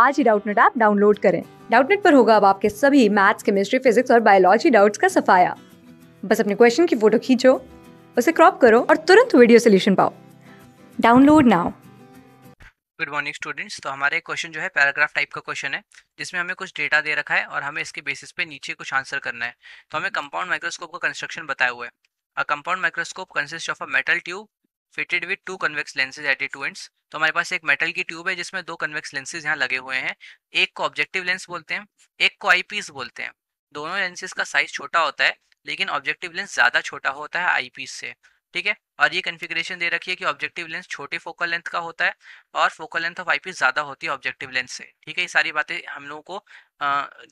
आज ही Doubtnut app download करें डाउटनेट पर होगा अब आपके सभी मैथ्स केमिस्ट्री फिजिक्स और बायोलॉजी डाउट्स का सफाया बस अपने क्वेश्चन की फोटो खींचो उसे क्रॉप करो और तुरंत वीडियो सोल्यूशन पाओ download now good morning students तो हमारा क्वेश्चन जो है पैराग्राफ टाइप का क्वेश्चन है जिसमें हमें कुछ डेटा दे रखा है और हमें इसके बेसिस पे नीचे कुछ आंसर करना है तो हमें कंपाउंड माइक्रोस्कोप का कंस्ट्रक्शन बताया हुआ है a compound microscope consist of a metal tube fitted with two convex lenses at two ends तो हमारे पास एक मेटल की ट्यूब है जिसमें दो कन्वेक्स लेंसेज यहाँ लगे हुए हैं एक को ऑब्जेक्टिव लेंस बोलते हैं एक को आईपीस बोलते हैं दोनों लेंसेज का साइज छोटा होता है लेकिन ऑब्जेक्टिव लेंस ज़्यादा छोटा होता है आईपीस से ठीक है और ये कन्फिग्रेशन दे रखी है कि ऑब्जेक्टिव लेंस छोटे फोकल लेंथ का होता है और फोकल लेंथ ऑफ आईपीस ज़्यादा होती है ऑब्जेक्टिव लेंस से ठीक है ये सारी बातें हम लोगों को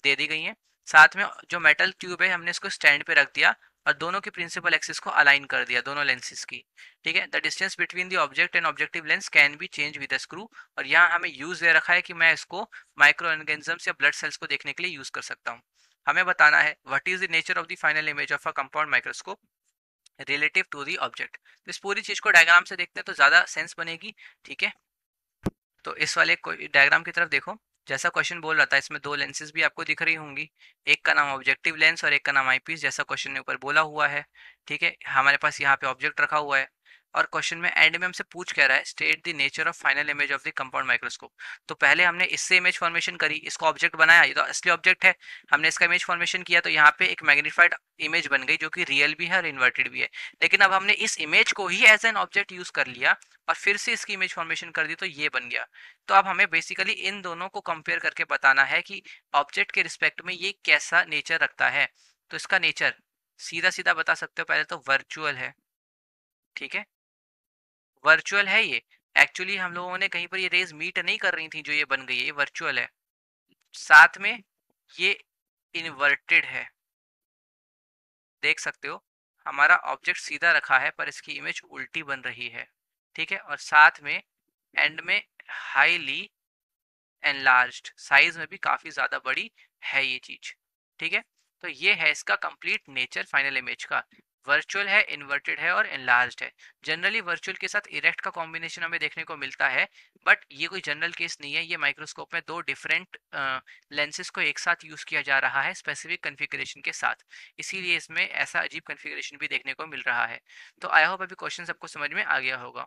दे दी गई हैं साथ में जो मेटल ट्यूब है हमने इसको स्टैंड पे रख दिया और दोनों की प्रिंसिपल एक्सिस को अलाइन कर दिया दोनों लेंसेज की ठीक है the distance between the object and objective lens can be change with a screw और यहाँ हमें यूज दे रखा है कि मैं इसको माइक्रो ऑर्गेनिजम्स या ब्लड सेल्स को देखने के लिए यूज कर सकता हूँ हमें बताना है what is the nature of the final image of a compound microscope relative to the object तो इस पूरी चीज को डायग्राम से देखते हैं तो ज्यादा सेंस बनेगी ठीक है तो इस वाले डायग्राम की तरफ देखो जैसा क्वेश्चन बोल रहा था इसमें दो लेंसेज भी आपको दिख रही होंगी एक का नाम ऑब्जेक्टिव लेंस और एक का नाम आईपीस जैसा क्वेश्चन ने ऊपर बोला हुआ है ठीक है हमारे पास यहाँ पे ऑब्जेक्ट रखा हुआ है और क्वेश्चन में एंड में हमसे पूछ कह रहा है state the nature of final image of the compound microscope तो पहले हमने इससे इमेज फॉर्मेशन करी इसको ऑब्जेक्ट बनाया ये तो असली ऑब्जेक्ट है हमने इसका इमेज फॉर्मेशन किया तो यहाँ पे एक मैग्नीफाइड इमेज बन गई जो कि रियल भी है और इन्वर्टेड भी है लेकिन अब हमने इस इमेज को ही एज एन ऑब्जेक्ट यूज कर लिया और फिर से इसकी इमेज फॉर्मेशन कर दी तो ये बन गया तो अब हमें बेसिकली इन दोनों को कंपेयर करके बताना है कि ऑब्जेक्ट के रिस्पेक्ट में ये कैसा नेचर रखता है तो इसका नेचर सीधा सीधा बता सकते हो पहले तो वर्चुअल है ठीक है वर्चुअल है ये एक्चुअली हम लोगों ने कहीं पर ये रेज मीट नहीं कर रही थी जो ये बन गई है ये वर्चुअल है साथ में ये इन्वर्टेड है देख सकते हो हमारा ऑब्जेक्ट सीधा रखा है पर इसकी इमेज उल्टी बन रही है ठीक है और साथ में एंड में हाईली एनलार्ज साइज में भी काफ़ी ज़्यादा बड़ी है ये चीज़ ठीक है तो ये है इसका कंप्लीट नेचर फाइनल इमेज का वर्चुअल है इन्वर्टेड है और इनलार्ज है जनरली वर्चुअल के साथ इरेक्ट का कॉम्बिनेशन हमें देखने को मिलता है बट ये कोई जनरल केस नहीं है ये माइक्रोस्कोप में दो डिफरेंट लेंसेज को एक साथ यूज़ किया जा रहा है स्पेसिफिक कन्फिग्रेशन के साथ इसीलिए इसमें ऐसा अजीब कन्फिग्रेशन भी देखने को मिल रहा है तो आई होप अभी क्वेश्चन सबको समझ में आ गया होगा